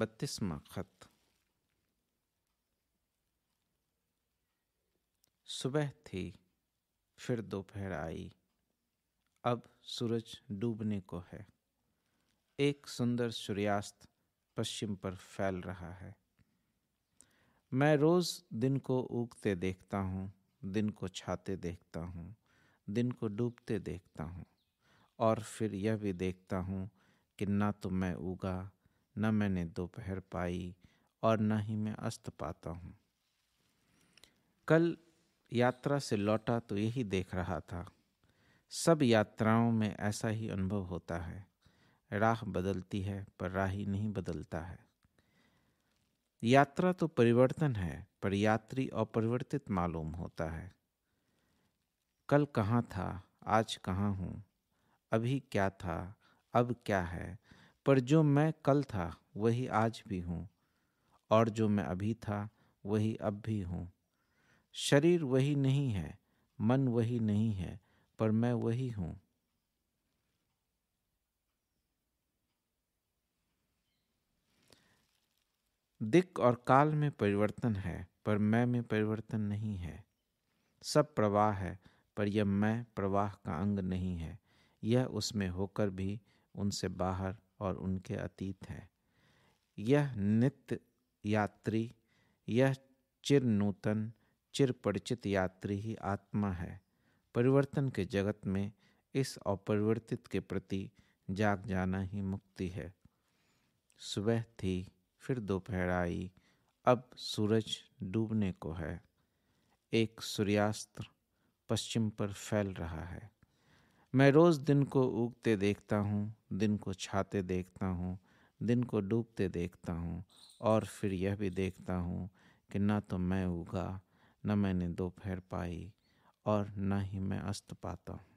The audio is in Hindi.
बत्तीसवा खत सुबह थी फिर दोपहर आई अब सूरज डूबने को है एक सुंदर सूर्यास्त पश्चिम पर फैल रहा है मैं रोज़ दिन को उगते देखता हूँ दिन को छाते देखता हूँ दिन को डूबते देखता हूँ और फिर यह भी देखता हूँ कि ना तो मैं उगा न मैंने दोपहर पाई और न ही मैं अस्त पाता हूँ कल यात्रा से लौटा तो यही देख रहा था सब यात्राओं में ऐसा ही अनुभव होता है राह बदलती है पर राही नहीं बदलता है यात्रा तो परिवर्तन है पर यात्री अपरिवर्तित मालूम होता है कल कहाँ था आज कहाँ हूँ अभी क्या था अब क्या है पर जो मैं कल था वही आज भी हूँ और जो मैं अभी था वही अब भी हूँ शरीर वही नहीं है मन वही नहीं है पर मैं वही हूँ दिक और काल में परिवर्तन है पर मैं में परिवर्तन नहीं है सब प्रवाह है पर यह मैं प्रवाह का अंग नहीं है यह उसमें होकर भी उनसे बाहर और उनके अतीत है यह नित्य यात्री यह चिर नूतन चिर परिचित यात्री ही आत्मा है परिवर्तन के जगत में इस अपरिवर्तित के प्रति जाग जाना ही मुक्ति है सुबह थी फिर दोपहर आई अब सूरज डूबने को है एक सूर्यास्त पश्चिम पर फैल रहा है मैं रोज़ दिन को उगते देखता हूँ दिन को छाते देखता हूँ दिन को डूबते देखता हूँ और फिर यह भी देखता हूँ कि ना तो मैं उगा न मैंने दोपहर पाई और ना ही मैं अस्त पाता हूँ